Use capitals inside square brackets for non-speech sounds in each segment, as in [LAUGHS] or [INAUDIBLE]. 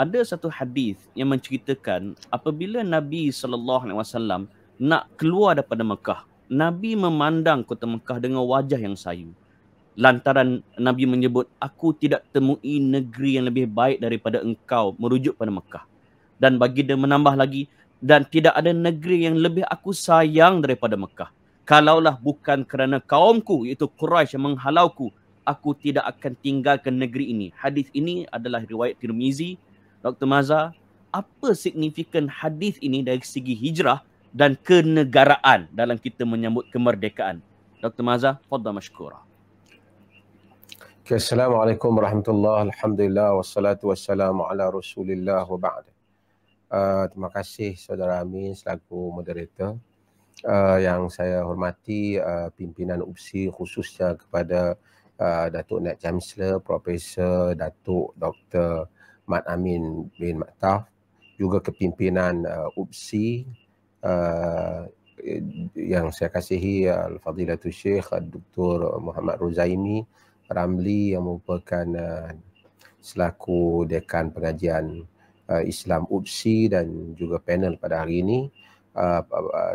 ada satu hadis yang menceritakan apabila Nabi sallallahu alaihi wasallam nak keluar daripada Mekah, Nabi memandang kota Mekah dengan wajah yang sayu. Lantaran Nabi menyebut, aku tidak temui negeri yang lebih baik daripada engkau merujuk pada Mekah. Dan bagi dia menambah lagi, dan tidak ada negeri yang lebih aku sayang daripada Mekah. Kalaulah bukan kerana kaumku, iaitu Quraisy yang menghalauku, aku tidak akan tinggalkan negeri ini. Hadis ini adalah riwayat Tirmizi Dr. Maza, apa signifikan hadis ini dari segi hijrah dan kenegaraan dalam kita menyambut kemerdekaan? Dr. Maza, fadda mashkura. Assalamualaikum warahmatullahi Alhamdulillah wassalatu wassalamu ala rasulillah wa ba'd. Uh, terima kasih saudara Amin selaku moderator. Uh, yang saya hormati uh, pimpinan UPSI khususnya kepada uh, Datuk Nat Chancellor, Profesor Datuk Dr. Mat Amin bin Mataf juga kepimpinan uh, UPSI uh, yang saya kasihi uh, Al-Fadilatul Syekh uh, Dr. Muhammad Ruzaimi Ramli yang merupakan uh, selaku dekan pengajian uh, Islam UPSI dan juga panel pada hari ini uh,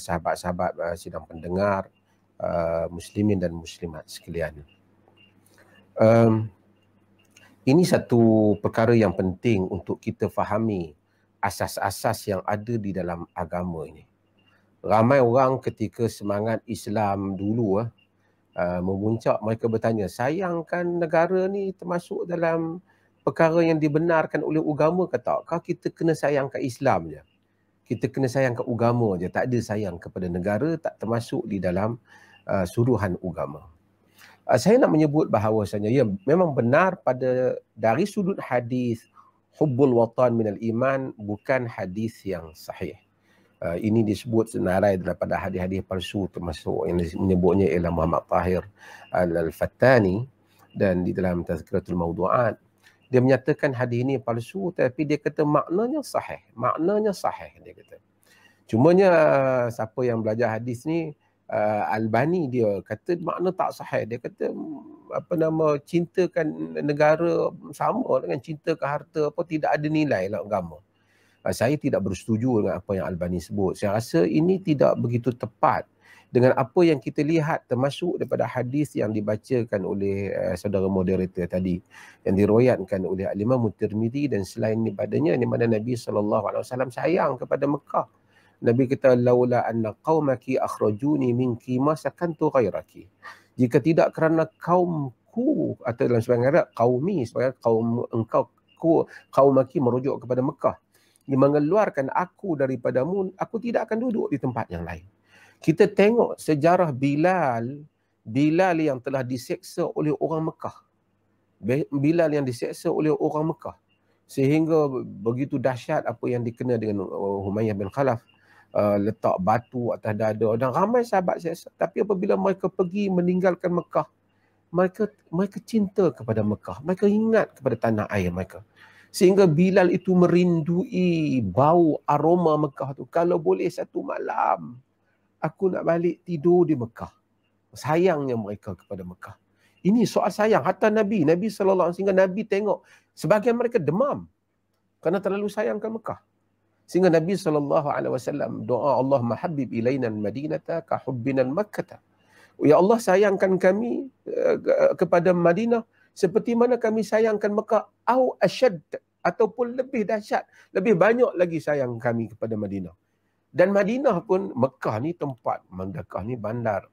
sahabat-sahabat uh, sidang pendengar uh, muslimin dan muslimat sekalian um, ini satu perkara yang penting untuk kita fahami asas-asas yang ada di dalam agama ini. Ramai orang ketika semangat Islam dulu uh, memuncak, mereka bertanya, sayangkan negara ni termasuk dalam perkara yang dibenarkan oleh agama ke tak? Kau kita kena sayangkan Islam je. Kita kena sayangkan agama je. Tak ada sayang kepada negara, tak termasuk di dalam uh, suruhan agama uh, saya nak menyebut bahawasanya ya memang benar pada dari sudut hadis hubbul watan minal iman bukan hadis yang sahih. Uh, ini disebut senarai daripada hadis-hadis palsu termasuk yang menyebutnya ialah Muhammad Tahir Al-Fattani dan di dalam Tazkiratul Mawdu'at dia menyatakan hadis ini palsu tapi dia kata maknanya sahih maknanya sahih dia kata cumanya siapa yang belajar hadis ni uh, Albani dia kata makna tak sahih dia kata apa nama cintakan negara sama dengan cintakan harta apa tidak ada nilai lah agama uh, saya tidak bersetuju dengan apa yang Albani sebut saya rasa ini tidak begitu tepat dengan apa yang kita lihat termasuk daripada hadis yang dibacakan oleh uh, saudara moderator tadi yang diroyatkan oleh Alimah imam dan selain daripadanya di mana Nabi saw sayang kepada Mekah Nabi kata laula anna qaumaki akhrajuni minki masakantu ghairaki. Jika tidak kerana kaumku atau dalam sebahagian Arab kaumi sebagai kaum engkau ku kaumaki merujuk kepada Mekah. Dia mengeluarkan aku daripadamu, aku tidak akan duduk di tempat yang lain. Kita tengok sejarah Bilal, Bilal yang telah diseksa oleh orang Mekah. Bilal yang diseksa oleh orang Mekah. Sehingga begitu dahsyat apa yang dikena dengan Humayyah bin Khalaf uh, letak batu atas dada dan ramai sahabat saya tapi apabila mereka pergi meninggalkan Mekah mereka mereka cinta kepada Mekah mereka ingat kepada tanah air mereka sehingga Bilal itu merindui bau aroma Mekah tu kalau boleh satu malam aku nak balik tidur di Mekah sayangnya mereka kepada Mekah ini soal sayang hatta nabi nabi sallallahu alaihi wasallam sehingga nabi tengok sebagian mereka demam kerana terlalu sayangkan Mekah Sehingga Nabi sallallahu alaihi wasallam doa Allah mahabbib ilaina al-Madinata ka hubbina makkah Ya Allah sayangkan kami eh, kepada Madinah seperti mana kami sayangkan Mekah au asyad ataupun lebih dahsyat lebih banyak lagi sayang kami kepada Madinah. Dan Madinah pun Mekah ni tempat Mekah ni bandar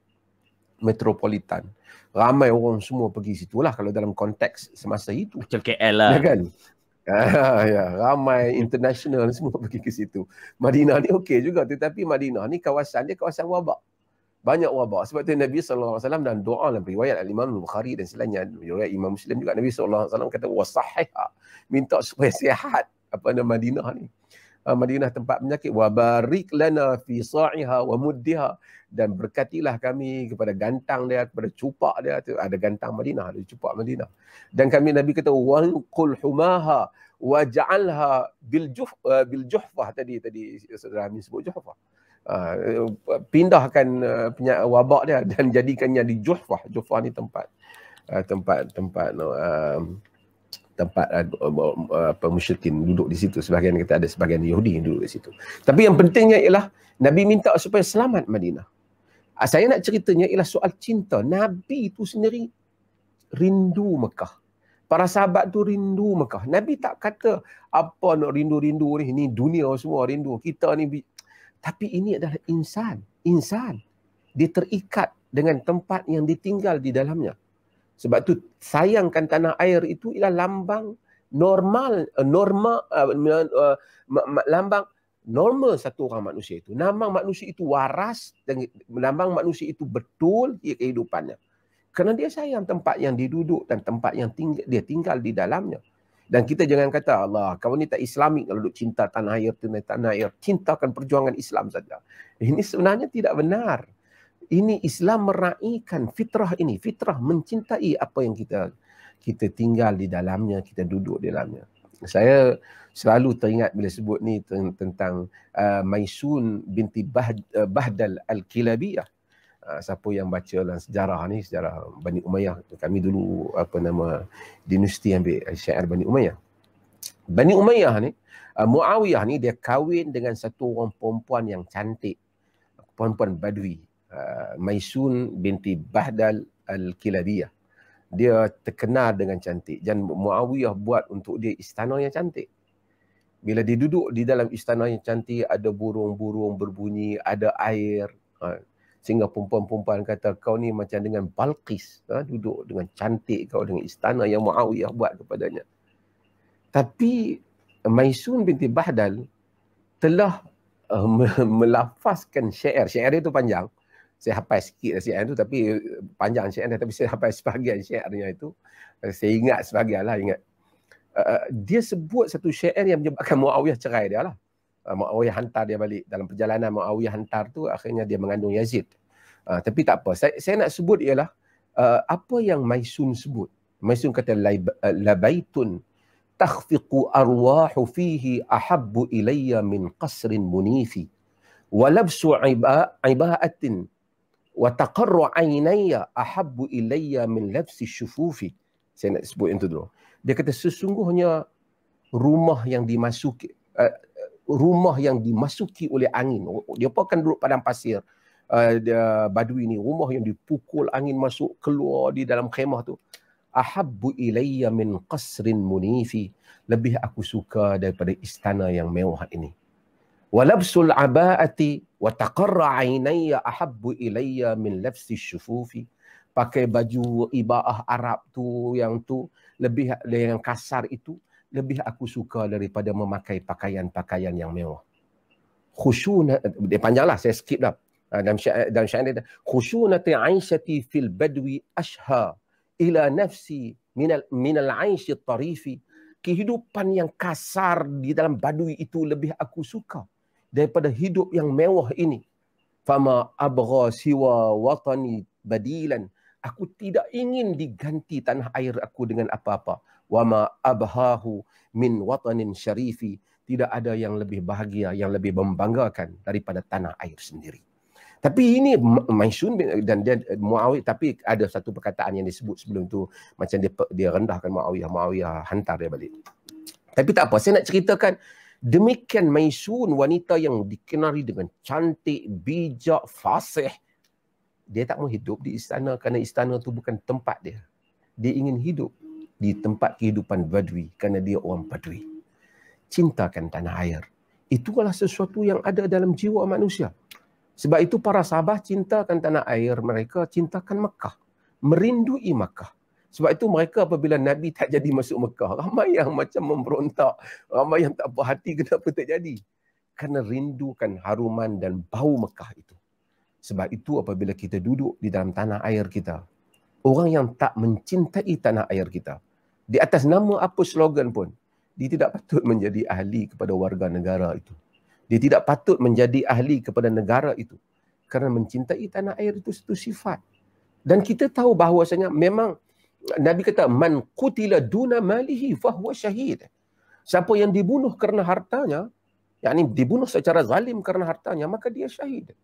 metropolitan. Ramai orang semua pergi situlah kalau dalam konteks semasa itu. Macam KL lah. Ya kan? [LAUGHS] ya, ramai hmm. international semua [LAUGHS] pergi ke situ. Madinah ni okey juga tetapi Madinah ni kawasan dia kawasan wabak. Banyak wabak. Sebab tu Nabi SAW dan doa dalam riwayat Imam Bukhari dan selainnya, riwayat Imam Muslim juga Nabi SAW kata, wasahihah. Minta supaya [LAUGHS] sihat apa nama Madinah ni. Ah, Madinah tempat penyakit wa barik lana fi sa'iha wa muddiha dan berkatilah kami kepada gantang dia kepada cupak dia tu ada gantang Madinah ada cupak Madinah dan kami Nabi kata wanqul humaha wa ja'alha bil juh ah, bil juhfah tadi tadi saudara Amin sebut juhfah ah, pindahkan penyakit wabak dia dan jadikannya di juhfah juhfah ni tempat tempat tempat no, tempat uh, uh, pemusyrikin duduk di situ sebahagian kita ada sebahagian Yahudi yang duduk di situ tapi yang pentingnya ialah Nabi minta supaya selamat Madinah ah, saya nak ceritanya ialah soal cinta Nabi itu sendiri rindu Mekah para sahabat tu rindu Mekah Nabi tak kata apa nak rindu-rindu ni ni dunia semua rindu kita ni tapi ini adalah insan insan dia terikat dengan tempat yang ditinggal di dalamnya sebab tu sayangkan tanah air itu ialah lambang normal eh, norma uh, uh, lambang normal satu orang manusia itu. Lambang manusia itu waras dan lambang manusia itu betul kehidupannya. Kerana dia sayang tempat yang diduduk dan tempat yang tinggal, dia tinggal di dalamnya. Dan kita jangan kata Allah, kau ni tak Islamik kalau duk cinta tanah air, tanah air, cintakan perjuangan Islam saja. Ini sebenarnya tidak benar ini Islam meraihkan fitrah ini fitrah mencintai apa yang kita kita tinggal di dalamnya kita duduk di dalamnya saya selalu teringat bila sebut ni tentang uh, Maisun binti uh, Bahdal Al-Kilabiyah uh, siapa yang baca dalam sejarah ni sejarah Bani Umayyah kami dulu apa nama dinasti ambil uh, syair Bani Umayyah Bani Umayyah ni uh, Muawiyah ni dia kahwin dengan satu orang perempuan yang cantik perempuan badui Ah, Maisun binti Bahdal Al-Kilabiyah. Dia terkenal dengan cantik dan Muawiyah buat untuk dia istana yang cantik. Bila dia duduk di dalam istana yang cantik, ada burung-burung berbunyi, ada air. Ha. Sehingga perempuan-perempuan kata, kau ni macam dengan Balqis. Ha. Duduk dengan cantik kau dengan istana yang Muawiyah buat kepadanya. Tapi Maisun binti Bahdal telah uh, melafazkan syair. Syair itu panjang saya hapai sikit syair lah tu tapi eh, panjang syair tapi saya hapai sebahagian syairnya itu eh, saya ingat sebahagian lah ingat uh, dia sebut satu syair yang menyebabkan Muawiyah cerai dia lah uh, Muawiyah hantar dia balik dalam perjalanan Muawiyah hantar tu akhirnya dia mengandung Yazid uh, tapi tak apa saya, saya nak sebut ialah uh, apa yang Maisun sebut Maisun kata labaitun takhfiqu arwahu fihi ahabbu ilayya min qasrin munifi walabsu iba'atin iba وتقر aynaya, أحب إلي min لبس shufufi. saya nak sebut yang tu dulu dia kata sesungguhnya rumah yang dimasuki uh, rumah yang dimasuki oleh angin dia pun akan duduk padang pasir uh, eh, badui ni rumah yang dipukul angin masuk keluar di dalam khemah tu ahabbu ilayya min qasrin munifi lebih aku suka daripada istana yang mewah ini ولبس العباءة وتقر عيني أحب إلي من لبس الشفوف pakai baju ibaah Arab tu yang tu lebih yang kasar itu lebih aku suka daripada memakai pakaian-pakaian yang mewah khusyuna dia panjanglah saya skip dah ah, dalam syair, dalam syair dia khusyunati aishati fil badwi ashha ila nafsi min al min al aish kehidupan yang kasar di dalam badui itu lebih aku suka daripada hidup yang mewah ini fama abgha siwa watani badilan aku tidak ingin diganti tanah air aku dengan apa-apa wama abhahu min watanin syarifi tidak ada yang lebih bahagia yang lebih membanggakan daripada tanah air sendiri tapi ini Maisun dan dia Muawiyah tapi ada satu perkataan yang disebut sebelum tu macam dia dia rendahkan Muawiyah Muawiyah hantar dia balik tapi tak apa saya nak ceritakan Demikian Maisun wanita yang dikenali dengan cantik, bijak, fasih. Dia tak mau hidup di istana kerana istana tu bukan tempat dia. Dia ingin hidup di tempat kehidupan badui kerana dia orang badui. Cintakan tanah air. itu Itulah sesuatu yang ada dalam jiwa manusia. Sebab itu para sahabat cintakan tanah air mereka, cintakan Mekah. Merindui Mekah. Sebab itu mereka apabila Nabi tak jadi masuk Mekah, ramai yang macam memberontak, ramai yang tak berhati kenapa tak jadi. Kerana rindukan haruman dan bau Mekah itu. Sebab itu apabila kita duduk di dalam tanah air kita, orang yang tak mencintai tanah air kita, di atas nama apa slogan pun, dia tidak patut menjadi ahli kepada warga negara itu. Dia tidak patut menjadi ahli kepada negara itu. Kerana mencintai tanah air itu satu sifat. Dan kita tahu bahawasanya memang Nabi kata man kutila duna malihi fahuwa syahid. Siapa yang dibunuh kerana hartanya, yakni dibunuh secara zalim kerana hartanya, maka dia syahid.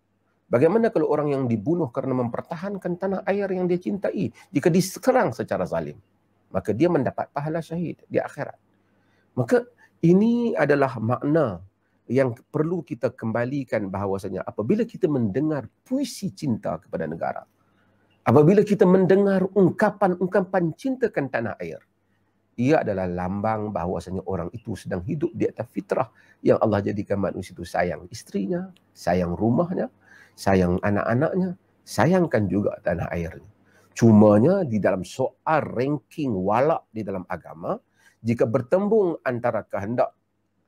Bagaimana kalau orang yang dibunuh kerana mempertahankan tanah air yang dia cintai, jika diserang secara zalim, maka dia mendapat pahala syahid di akhirat. Maka ini adalah makna yang perlu kita kembalikan bahawasanya apabila kita mendengar puisi cinta kepada negara, Apabila kita mendengar ungkapan-ungkapan cintakan tanah air, ia adalah lambang bahawasanya orang itu sedang hidup di atas fitrah yang Allah jadikan manusia itu sayang istrinya, sayang rumahnya, sayang anak-anaknya, sayangkan juga tanah airnya. Cumanya di dalam soal ranking walak di dalam agama, jika bertembung antara kehendak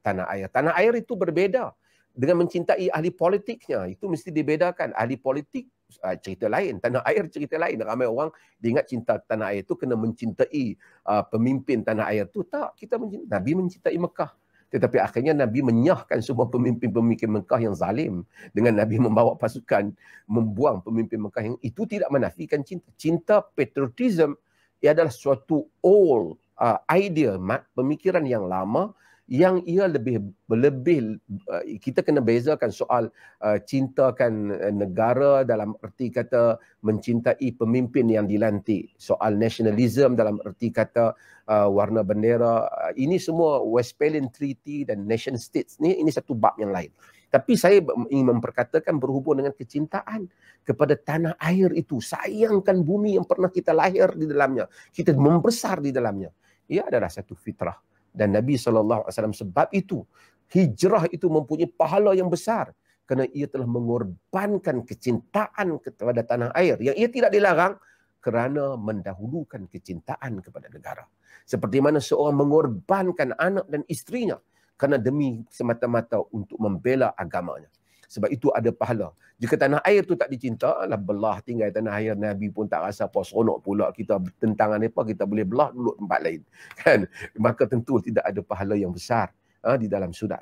tanah air, tanah air itu berbeda dengan mencintai ahli politiknya. Itu mesti dibedakan. Ahli politik uh, cerita lain. Tanah air cerita lain. Ramai orang diingat cinta tanah air itu kena mencintai uh, pemimpin tanah air itu. Tak, kita mencintai. Nabi mencintai Mekah. Tetapi akhirnya Nabi menyahkan semua pemimpin-pemimpin Mekah yang zalim. Dengan Nabi membawa pasukan, membuang pemimpin Mekah yang itu tidak menafikan cinta. Cinta patriotism ia adalah suatu old uh, idea, mat, pemikiran yang lama yang ia lebih lebih uh, kita kena bezakan soal uh, cintakan uh, negara dalam erti kata mencintai pemimpin yang dilantik soal nasionalisme dalam erti kata warna bendera ini semua Westphalian Treaty dan nation states ni ini satu bab yang lain tapi saya ingin memperkatakan berhubung dengan kecintaan kepada tanah air itu sayangkan bumi yang pernah kita lahir di dalamnya kita membesar di dalamnya ia adalah satu fitrah dan Nabi SAW sebab itu hijrah itu mempunyai pahala yang besar kerana ia telah mengorbankan kecintaan kepada tanah air yang ia tidak dilarang kerana mendahulukan kecintaan kepada negara. Seperti mana seorang mengorbankan anak dan istrinya kerana demi semata-mata untuk membela agamanya. Sebab itu ada pahala. Jika tanah air tu tak dicinta, lah belah tinggal tanah air Nabi pun tak rasa apa seronok pula kita tentangan apa kita boleh belah dulu tempat lain. [LAUGHS] Kan? Maka tentu tidak ada pahala yang besar ha, di dalam sudut,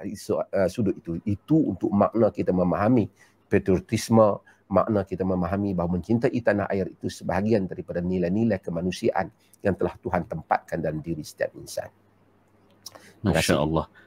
ah, sudut itu. Itu untuk makna kita memahami patriotisme, makna kita memahami bahawa mencintai tanah air itu sebahagian daripada nilai-nilai kemanusiaan yang telah Tuhan tempatkan dalam diri setiap insan. Masya Allah.